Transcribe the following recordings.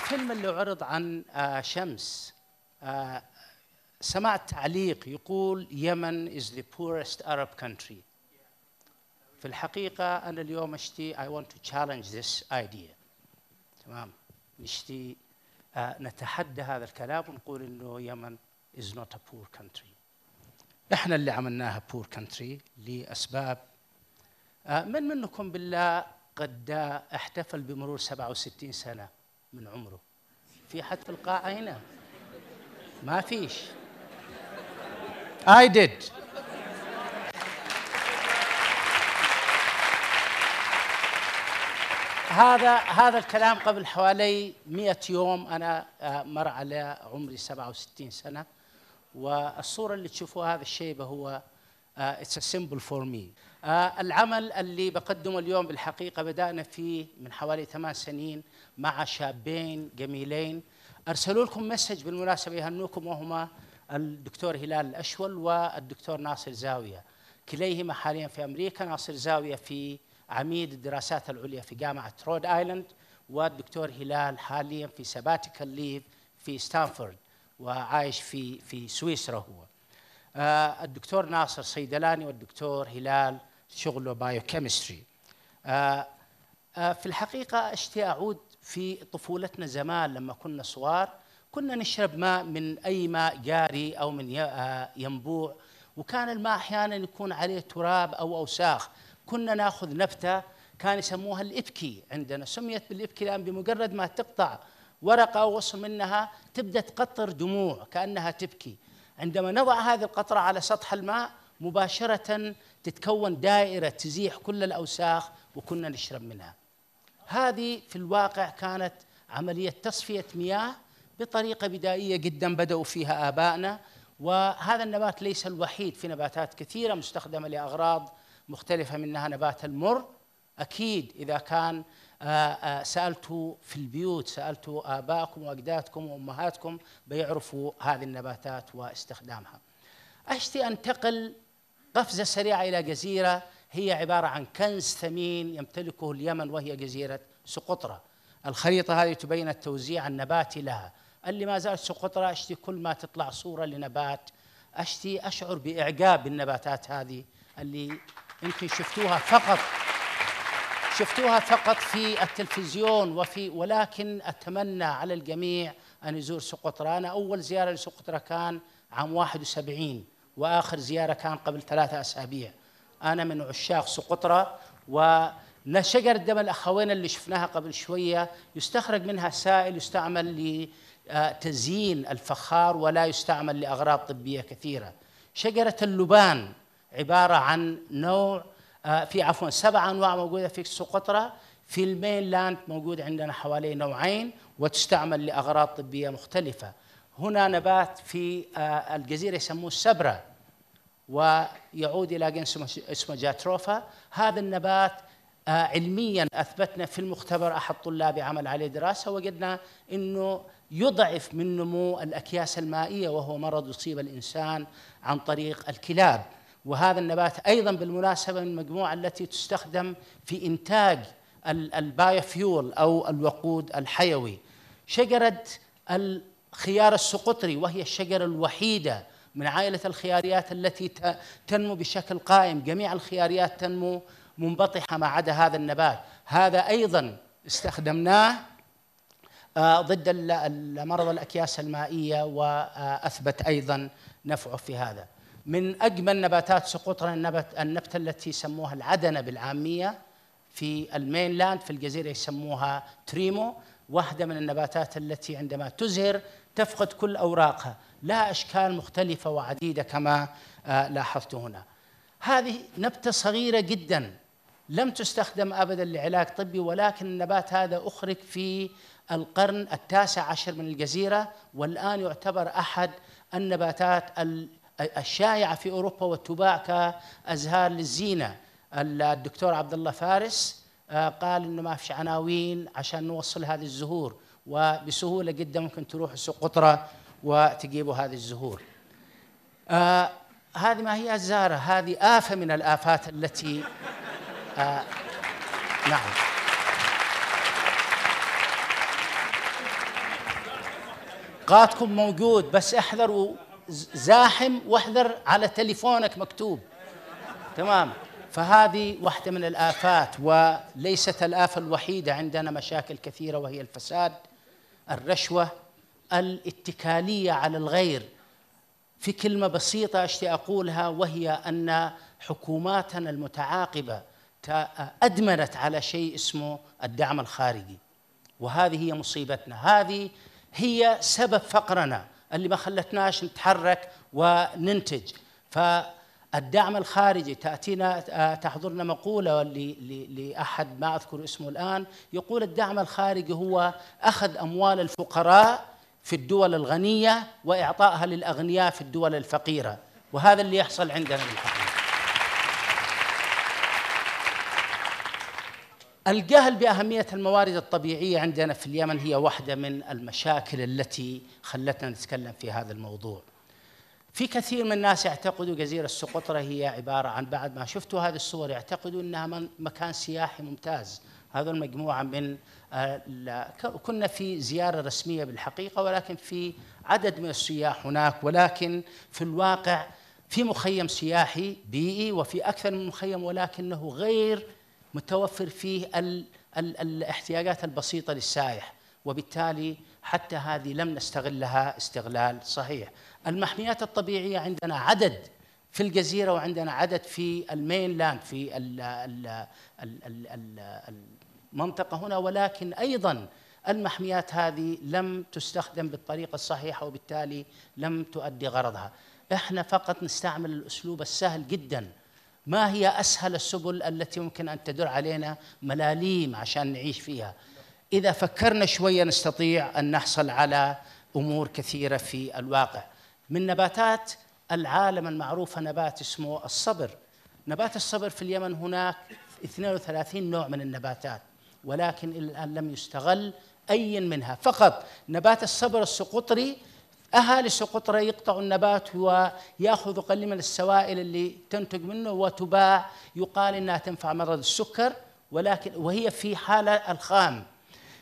الفيلم اللي عرض عن آه، شمس آه، سمعت تعليق يقول يمن is the poorest Arab country في الحقيقة أنا اليوم أشتي I want to challenge this idea تمام نشتي آه، نتحدى هذا الكلام ونقول إنه يمن is not a poor country إحنا اللي عملناها poor country لأسباب من منكم بالله قد احتفل بمرور 67 سنة من عمره في حد في القاعة هنا ما فيش I did هذا هذا الكلام قبل حوالي 100 يوم انا آه، مر على عمري 67 سنه والصوره اللي تشوفوها هذا الشيبه هو اتس سمبل فور مي العمل اللي بقدمه اليوم بالحقيقه بدانا فيه من حوالي ثمان سنين مع شابين جميلين ارسلوا لكم مسج بالمناسبه يهنوكم وهما الدكتور هلال الاشول والدكتور ناصر زاويه كليهما حاليا في امريكا ناصر زاويه في عميد الدراسات العليا في جامعه رود ايلاند والدكتور هلال حاليا في سباتيكال ليف في ستانفورد وعايش في في سويسرا هو آه، الدكتور ناصر صيدلاني والدكتور هلال شغله بايوكيمستري آه، آه، في الحقيقة أشتي أعود في طفولتنا زمان لما كنا صغار كنا نشرب ماء من أي ماء جاري أو من ينبوع وكان الماء أحيانا يكون عليه تراب أو أوساخ كنا ناخذ نبتة كان يسموها الإبكي عندنا سميت بالإبكي لأن بمجرد ما تقطع ورقة أو غصن منها تبدأ تقطر دموع كأنها تبكي عندما نضع هذه القطرة على سطح الماء مباشرة تتكون دائرة تزيح كل الأوساخ وكنا نشرب منها هذه في الواقع كانت عملية تصفية مياه بطريقة بدائية جدا بدأوا فيها آبائنا وهذا النبات ليس الوحيد في نباتات كثيرة مستخدمة لأغراض مختلفة منها نبات المر أكيد إذا كان آه، آه، سألت في البيوت سألت آباءكم وأجدادكم وأمهاتكم بيعرفوا هذه النباتات واستخدامها أشتي أنتقل قفزة سريعة إلى جزيرة هي عبارة عن كنز ثمين يمتلكه اليمن وهي جزيرة سقطرة الخريطة هذه تبين التوزيع النباتي لها اللي ما زالت سقطرة أشتي كل ما تطلع صورة لنبات أشتي أشعر بإعجاب بالنباتات هذه اللي يمكن شفتوها فقط شفتوها فقط في التلفزيون وفي ولكن اتمنى على الجميع ان يزور سقطرى، انا اول زياره لسقطرى كان عام 71 واخر زياره كان قبل ثلاثة اسابيع. انا من عشاق سقطرى و شجر دم الاخوين اللي شفناها قبل شويه يستخرج منها سائل يستعمل لتزيين الفخار ولا يستعمل لاغراض طبيه كثيره. شجره اللبان عباره عن نوع آه، في عفوا سبع انواع موجوده في سقطرى في المين لاند موجود عندنا حوالي نوعين وتستعمل لاغراض طبيه مختلفه هنا نبات في آه، الجزيره يسموه السبره ويعود الى جنس اسمه جاتروفا هذا النبات آه، علميا اثبتنا في المختبر احد طلابي عمل عليه دراسه وجدنا انه يضعف من نمو الاكياس المائيه وهو مرض يصيب الانسان عن طريق الكلاب وهذا النبات ايضا بالمناسبه من المجموعه التي تستخدم في انتاج البايوفيول او الوقود الحيوي. شجره الخيار السقطري وهي الشجره الوحيده من عائله الخياريات التي تنمو بشكل قائم، جميع الخياريات تنمو منبطحه ما عدا هذا النبات، هذا ايضا استخدمناه آه، ضد مرض الاكياس المائيه واثبت ايضا نفعه في هذا. من اجمل نباتات سقوطها النبت النبته التي يسموها العدنه بالعاميه في المينلاند في الجزيره يسموها تريمو واحده من النباتات التي عندما تزهر تفقد كل اوراقها لها اشكال مختلفه وعديده كما آه، لاحظت هنا هذه نبته صغيره جدا لم تستخدم ابدا لعلاج طبي ولكن النبات هذا اخرج في القرن التاسع عشر من الجزيره والان يعتبر احد النباتات الشائعه في اوروبا وتباع كازهار للزينه الدكتور عبد الله فارس آه، قال انه ما فيش عناوين عشان نوصل هذه الزهور وبسهوله جدا ممكن تروح سوق قطره وتجيبوا هذه الزهور. آه هذه ما هي الزهره هذه افه من الافات التي آه نعم قاتكم موجود بس احذروا زاحم واحذر على تليفونك مكتوب تمام فهذه واحدة من الآفات وليست الآفة الوحيدة عندنا مشاكل كثيرة وهي الفساد الرشوة الاتكالية على الغير في كلمة بسيطة أشتي أقولها وهي أن حكوماتنا المتعاقبة أدمنت على شيء اسمه الدعم الخارجي وهذه هي مصيبتنا هذه هي سبب فقرنا اللي ما خلتناش نتحرك وننتج فالدعم الخارجي تأتينا آه، تحضرنا مقولة لأحد ما أذكر اسمه الآن يقول الدعم الخارجي هو أخذ أموال الفقراء في الدول الغنية وإعطائها للأغنياء في الدول الفقيرة وهذا اللي يحصل عندنا الحال. الجهل بأهمية الموارد الطبيعية عندنا في اليمن هي واحدة من المشاكل التي خلتنا نتكلم في هذا الموضوع في كثير من الناس يعتقدوا جزيرة سقطرة هي عبارة عن بعد ما شفتوا هذه الصور يعتقدوا أنها مكان سياحي ممتاز هذا المجموعة من آه، كنا في زيارة رسمية بالحقيقة ولكن في عدد من السياح هناك ولكن في الواقع في مخيم سياحي بيئي وفي أكثر من مخيم ولكنه غير متوفر فيه ال ال الاحتياجات البسيطة للسائح وبالتالي حتى هذه لم نستغلها استغلال صحيح المحميات الطبيعية عندنا عدد في الجزيرة وعندنا عدد في المين لاند في ال ال ال ال ال المنطقة هنا ولكن أيضا المحميات هذه لم تستخدم بالطريقة الصحيحة وبالتالي لم تؤدي غرضها احنا فقط نستعمل الأسلوب السهل جدا ما هي اسهل السبل التي يمكن ان تدر علينا ملاليم عشان نعيش فيها اذا فكرنا شويه نستطيع ان نحصل على امور كثيره في الواقع من نباتات العالم المعروفه نبات اسمه الصبر نبات الصبر في اليمن هناك 32 نوع من النباتات ولكن الى الان لم يستغل اي منها فقط نبات الصبر السقطري أهالي سقطرة يقطعوا النبات ويأخذوا قليل من السوائل اللي تنتج منه وتباع يقال أنها تنفع مرض السكر ولكن وهي في حالة الخام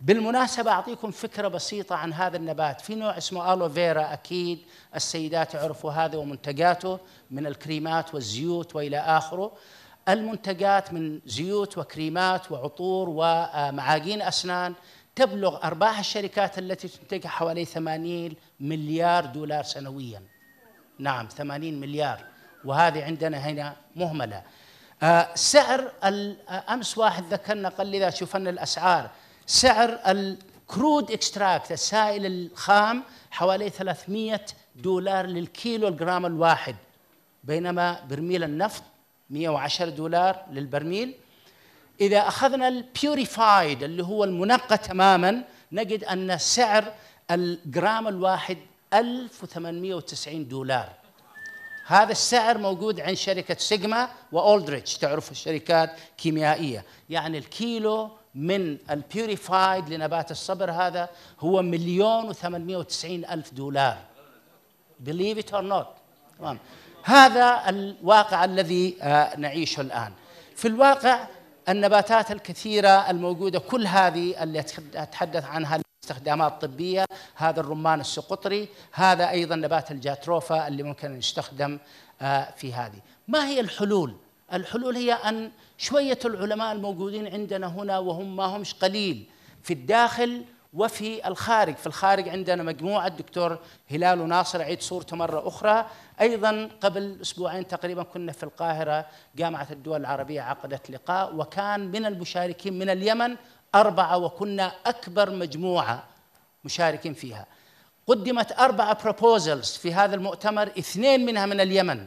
بالمناسبة أعطيكم فكرة بسيطة عن هذا النبات في نوع اسمه ألوفيرا أكيد السيدات يعرفوا هذا ومنتجاته من الكريمات والزيوت وإلى آخره المنتجات من زيوت وكريمات وعطور ومعاجين أسنان تبلغ أرباح الشركات التي تنتج حوالي 80 مليار دولار سنويا نعم 80 مليار وهذه عندنا هنا مهملة آه سعر آه، أمس واحد ذكرنا قال إذا شوفنا الأسعار سعر الكرود اكستراكت السائل الخام حوالي 300 دولار للكيلو الجرام الواحد بينما برميل النفط 110 دولار للبرميل إذا أخذنا البيوريفايد اللي هو المنقى تماما نجد أن سعر الجرام الواحد 1890 دولار هذا السعر موجود عند شركة سيجما وأولدريتش تعرف الشركات كيميائية يعني الكيلو من البيوريفايد لنبات الصبر هذا هو مليون و890 ألف دولار believe it or not تمام هذا الواقع الذي آه، نعيشه الآن في الواقع النباتات الكثيرة الموجودة كل هذه اللي أتحدث عنها استخدامات طبية هذا الرمان السقطري هذا أيضا نبات الجاتروفا اللي ممكن يستخدم آه، في هذه ما هي الحلول؟ الحلول هي أن شوية العلماء الموجودين عندنا هنا وهم ما همش قليل في الداخل وفي الخارج في الخارج عندنا مجموعة الدكتور هلال وناصر عيد صورته مرة أخرى أيضا قبل أسبوعين تقريبا كنا في القاهرة جامعة الدول العربية عقدت لقاء وكان من المشاركين من اليمن أربعة وكنا أكبر مجموعة مشاركين فيها قدمت أربعة بروبوزلز في هذا المؤتمر اثنين منها من اليمن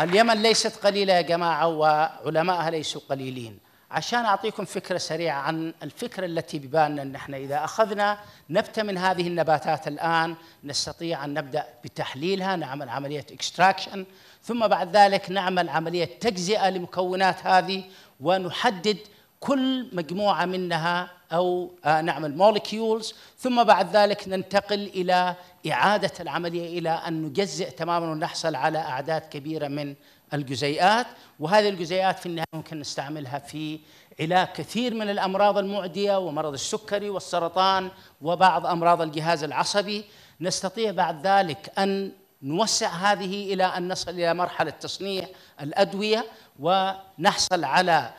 اليمن ليست قليلة يا جماعة وعلمائها ليسوا قليلين عشان أعطيكم فكرة سريعة عن الفكرة التي ببالنا أن احنا إذا أخذنا نبتة من هذه النباتات الآن نستطيع أن نبدأ بتحليلها نعمل عملية اكستراكشن ثم بعد ذلك نعمل عملية تجزئة لمكونات هذه ونحدد كل مجموعة منها او آه، نعمل مولكيولز ثم بعد ذلك ننتقل الى اعاده العمليه الى ان نجزئ تماما ونحصل على اعداد كبيره من الجزيئات وهذه الجزيئات في النهايه ممكن نستعملها في علاج كثير من الامراض المعديه ومرض السكري والسرطان وبعض امراض الجهاز العصبي نستطيع بعد ذلك ان نوسع هذه الى ان نصل الى مرحله تصنيع الادويه ونحصل على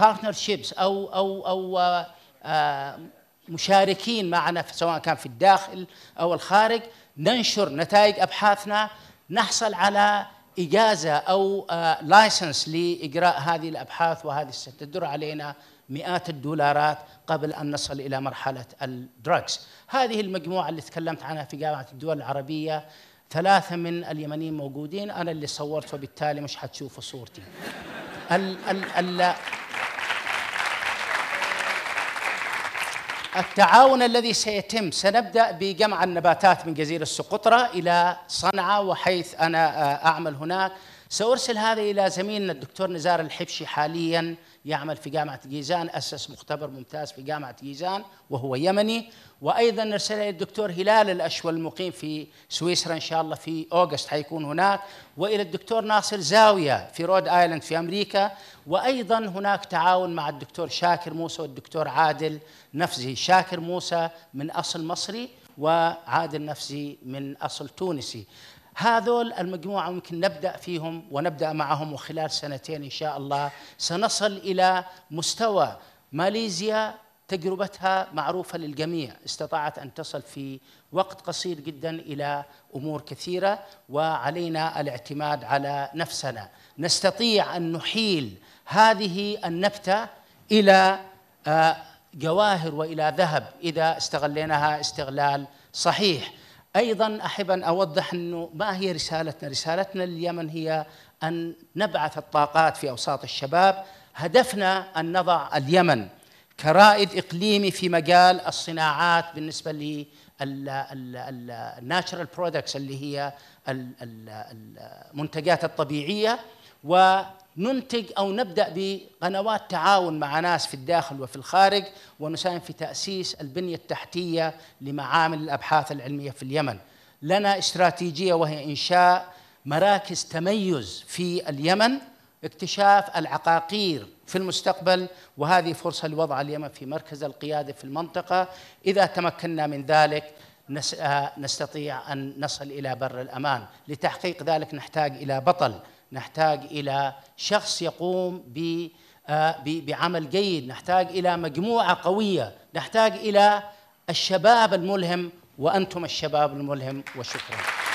بارتنرشيبس آه، آه، او او او آه، مشاركين معنا سواء كان في الداخل او الخارج ننشر نتائج ابحاثنا نحصل على اجازه او لايسنس لاجراء هذه الابحاث وهذه ستدر علينا مئات الدولارات قبل ان نصل الى مرحله الدراجز. هذه المجموعه اللي تكلمت عنها في جامعه الدول العربيه ثلاثه من اليمنيين موجودين انا اللي صورت وبالتالي مش حتشوفوا صورتي. ال ال ال التعاون الذي سيتم سنبدا بجمع النباتات من جزيره سقطرى الى صنعاء وحيث انا آه، اعمل هناك سأرسل هذا إلى زميلنا الدكتور نزار الحبشي حاليا يعمل في جامعة جيزان أسس مختبر ممتاز في جامعة جيزان وهو يمني وأيضا نرسل إلى الدكتور هلال الأشول المقيم في سويسرا إن شاء الله في أوغست حيكون هناك وإلى الدكتور ناصر زاوية في رود آيلاند في أمريكا وأيضا هناك تعاون مع الدكتور شاكر موسى والدكتور عادل نفزي شاكر موسى من أصل مصري وعادل نفسي من أصل تونسي هذول المجموعة ممكن نبدأ فيهم ونبدأ معهم وخلال سنتين إن شاء الله سنصل إلى مستوى ماليزيا تجربتها معروفة للجميع استطاعت أن تصل في وقت قصير جدا إلى أمور كثيرة وعلينا الاعتماد على نفسنا نستطيع أن نحيل هذه النبتة إلى آه، جواهر وإلى ذهب إذا استغليناها استغلال صحيح أيضا أحب أن أوضح أنه ما هي رسالتنا رسالتنا لليمن هي أن نبعث الطاقات في أوساط الشباب هدفنا أن نضع اليمن كرائد إقليمي في مجال الصناعات بالنسبة للناتشرال برودكتس اللي هي المنتجات الطبيعية ننتج او نبدا بقنوات تعاون مع ناس في الداخل وفي الخارج ونساهم في تاسيس البنيه التحتيه لمعامل الابحاث العلميه في اليمن. لنا استراتيجيه وهي انشاء مراكز تميز في اليمن اكتشاف العقاقير في المستقبل وهذه فرصه لوضع اليمن في مركز القياده في المنطقه اذا تمكنا من ذلك آه، نستطيع ان نصل الى بر الامان، لتحقيق ذلك نحتاج الى بطل، نحتاج الى شخص يقوم آه، بعمل جيد، نحتاج الى مجموعه قويه، نحتاج الى الشباب الملهم وانتم الشباب الملهم وشكرا.